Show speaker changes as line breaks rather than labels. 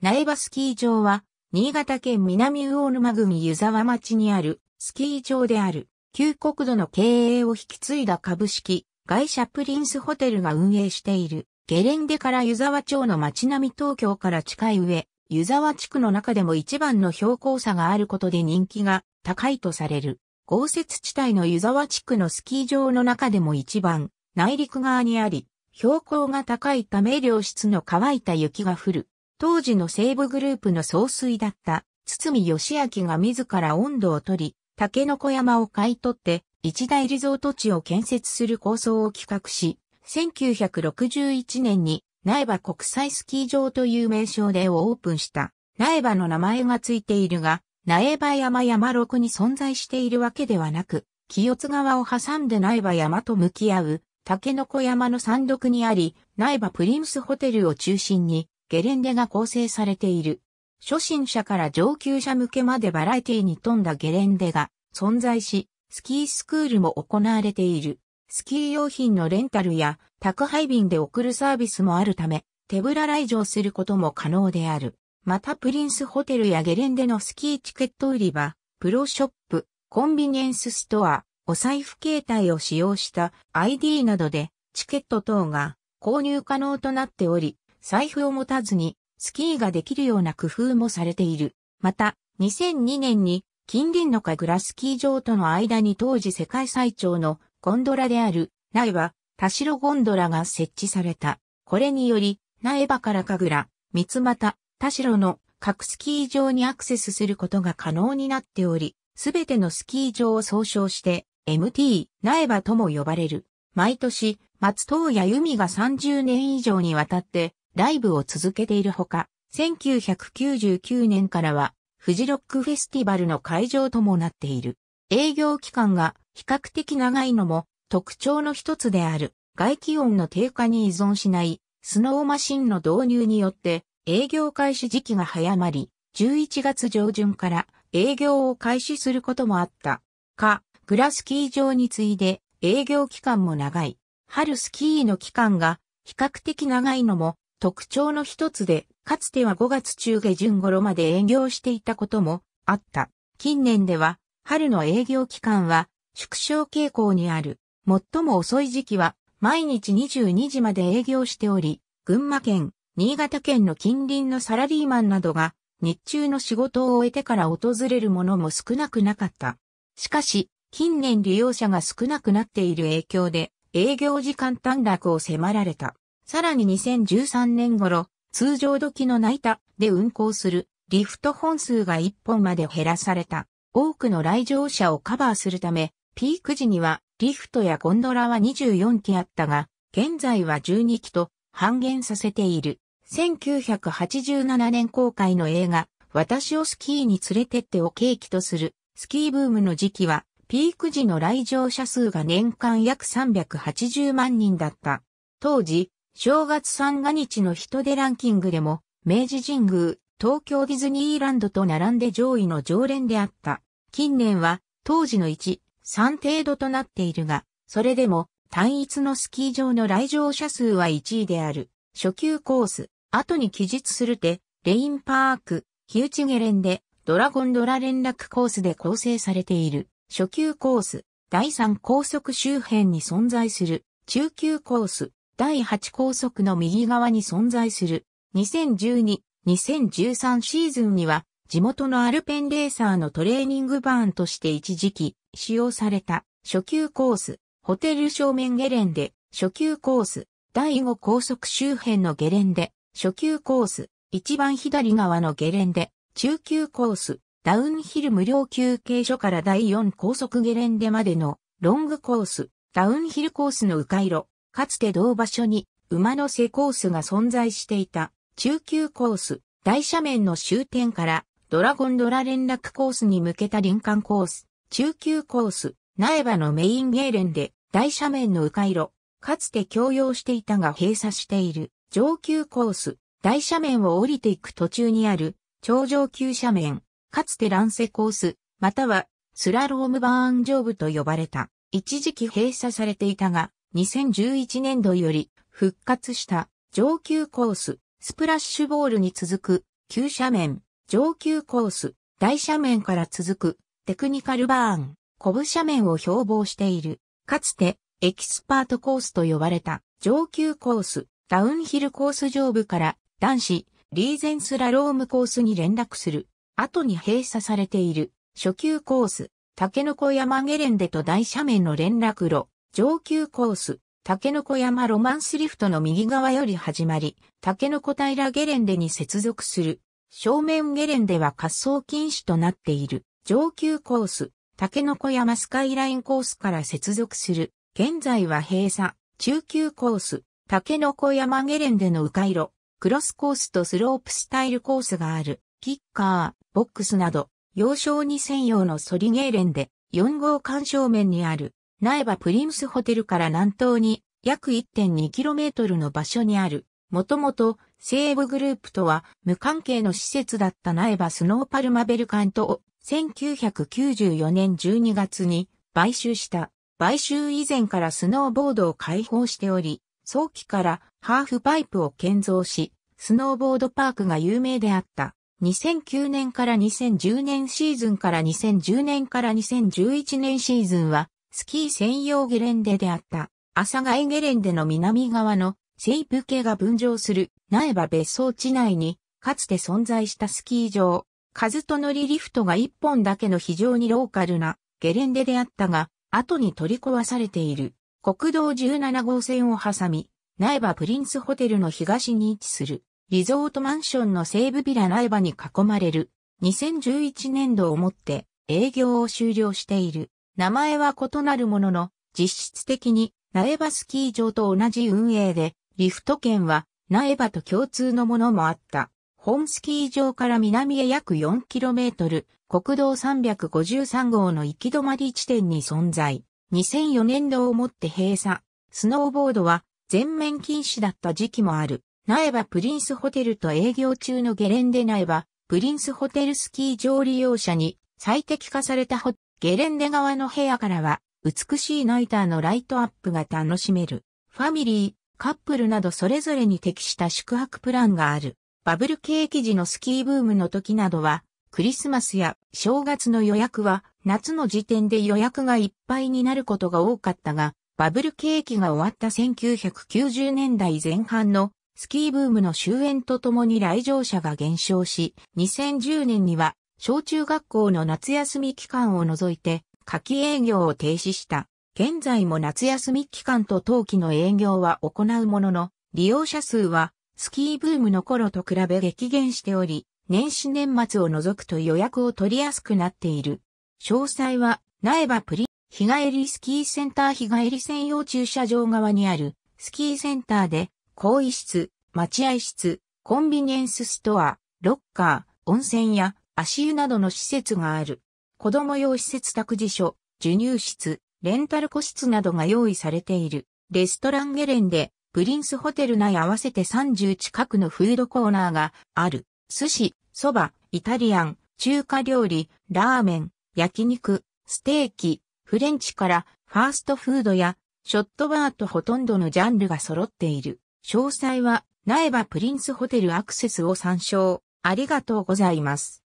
苗場スキー場は、新潟県南魚沼郡湯沢町にあるスキー場である、旧国土の経営を引き継いだ株式会社プリンスホテルが運営している、ゲレンデから湯沢町の町並み東京から近い上、湯沢地区の中でも一番の標高差があることで人気が高いとされる。豪雪地帯の湯沢地区のスキー場の中でも一番内陸側にあり、標高が高いため良質の乾いた雪が降る。当時の西部グループの総帥だった、堤義明が自ら温度を取り、竹の子山を買い取って、一大リゾート地を建設する構想を企画し、1961年に苗場国際スキー場という名称でオープンした。苗場の名前がついているが、苗場山山六に存在しているわけではなく、清津川を挟んで苗場山と向き合う、竹の子山の山麓にあり、苗場プリンスホテルを中心に、ゲレンデが構成されている。初心者から上級者向けまでバラエティに富んだゲレンデが存在し、スキースクールも行われている。スキー用品のレンタルや宅配便で送るサービスもあるため、手ぶら来場することも可能である。またプリンスホテルやゲレンデのスキーチケット売り場、プロショップ、コンビニエンスストア、お財布携帯を使用した ID などでチケット等が購入可能となっており、財布を持たずにスキーができるような工夫もされている。また、2002年に近隣のカグラスキー場との間に当時世界最長のゴンドラである苗場田代ゴンドラが設置された。これにより、苗場からカグラ、三俣、田代の各スキー場にアクセスすることが可能になっており、すべてのスキー場を総称して MT 苗場とも呼ばれる。毎年、松藤や弓が30年以上にわたってライブを続けているほか、1999年からは、フジロックフェスティバルの会場ともなっている。営業期間が比較的長いのも特徴の一つである。外気温の低下に依存しないスノーマシンの導入によって営業開始時期が早まり、11月上旬から営業を開始することもあった。か、グラスキー場に次いで営業期間も長い。春スキーの期間が比較的長いのも特徴の一つで、かつては5月中下旬頃まで営業していたこともあった。近年では、春の営業期間は縮小傾向にある。最も遅い時期は毎日22時まで営業しており、群馬県、新潟県の近隣のサラリーマンなどが日中の仕事を終えてから訪れるものも少なくなかった。しかし、近年利用者が少なくなっている影響で営業時間短絡を迫られた。さらに2013年頃、通常時のナイタで運行するリフト本数が1本まで減らされた。多くの来場者をカバーするため、ピーク時にはリフトやゴンドラは24機あったが、現在は12機と半減させている。1987年公開の映画、私をスキーに連れてってを契機とするスキーブームの時期は、ピーク時の来場者数が年間約380万人だった。当時、正月三が日の人出ランキングでも、明治神宮、東京ディズニーランドと並んで上位の常連であった。近年は、当時の1、3程度となっているが、それでも、単一のスキー場の来場者数は1位である。初級コース、後に記述するて、レインパーク、日内ゲレンで、ドラゴンドラ連絡コースで構成されている。初級コース、第3高速周辺に存在する。中級コース、第8高速の右側に存在する2012、2013シーズンには地元のアルペンレーサーのトレーニングバーンとして一時期使用された初級コース、ホテル正面ゲレンデ、初級コース、第5高速周辺のゲレンデ、初級コース、一番左側のゲレンデ、中級コース、ダウンヒル無料休憩所から第4高速ゲレンデまでのロングコース、ダウンヒルコースの迂回路、かつて同場所に馬の背コースが存在していた中級コース、大斜面の終点からドラゴンドラ連絡コースに向けた林間コース、中級コース、苗場のメインゲーレンで大斜面の迂回路、かつて共用していたが閉鎖している上級コース、大斜面を降りていく途中にある超上級斜面、かつて乱世コース、またはスラロームバーン上部と呼ばれた。一時期閉鎖されていたが、2011年度より復活した上級コース、スプラッシュボールに続く、急斜面、上級コース、大斜面から続く、テクニカルバーン、コブ斜面を標榜している。かつて、エキスパートコースと呼ばれた、上級コース、ダウンヒルコース上部から、男子、リーゼンスラロームコースに連絡する。後に閉鎖されている、初級コース、竹の子山ゲレンデと大斜面の連絡路、上級コース、竹の子山ロマンスリフトの右側より始まり、竹の子平ゲレンデに接続する。正面ゲレンデは滑走禁止となっている。上級コース、竹の子山スカイラインコースから接続する。現在は閉鎖。中級コース、竹の子山ゲレンデの迂回路、クロスコースとスロープスタイルコースがある。キッカー、ボックスなど、要衝に専用のソリゲーレンデ、4号館正面にある苗場プリンスホテルから南東に約 1.2km の場所にある、もともと西部グループとは無関係の施設だった苗場スノーパルマベルカントを1994年12月に買収した。買収以前からスノーボードを開放しており、早期からハーフパイプを建造し、スノーボードパークが有名であった。2009年から2010年シーズンから2010年から2011年シーズンはスキー専用ゲレンデであった、朝貝ゲレンデの南側のシェイプ系が分譲する苗場別荘地内に、かつて存在したスキー場、カズと乗りリフトが一本だけの非常にローカルなゲレンデであったが、後に取り壊されている国道17号線を挟み、苗場プリンスホテルの東に位置するリゾートマンションの西部ビラ苗場に囲まれる2011年度をもって営業を終了している。名前は異なるものの、実質的に苗場スキー場と同じ運営で、リフト券は苗場と共通のものもあった。本スキー場から南へ約 4km、国道353号の行き止まり地点に存在。2004年度をもって閉鎖。スノーボードは全面禁止だった時期もある。苗場プリンスホテルと営業中のゲレンデ苗場、プリンスホテルスキー場利用者に最適化されたホテルゲレンデ側の部屋からは、美しいナイターのライトアップが楽しめる。ファミリー、カップルなどそれぞれに適した宿泊プランがある。バブル景気時のスキーブームの時などは、クリスマスや正月の予約は夏の時点で予約がいっぱいになることが多かったが、バブル景気が終わった1990年代前半のスキーブームの終焉とともに来場者が減少し、2010年には小中学校の夏休み期間を除いて、夏季営業を停止した。現在も夏休み期間と冬季の営業は行うものの、利用者数はスキーブームの頃と比べ激減しており、年始年末を除くと予約を取りやすくなっている。詳細は、苗場プリ、日帰りスキーセンター日帰り専用駐車場側にある、スキーセンターで、更衣室、待合室、コンビニエンスストア、ロッカー、温泉や足湯などの施設がある。子供用施設託児所、授乳室、レンタル個室などが用意されている。レストランゲレンで、プリンスホテル内合わせて30近くのフードコーナーがある。寿司、蕎麦、イタリアン、中華料理、ラーメン、焼肉、ステーキ、フレンチからファーストフードやショットバーとほとんどのジャンルが揃っている。詳細は、苗場プリンスホテルアクセスを参照。ありがとうございます。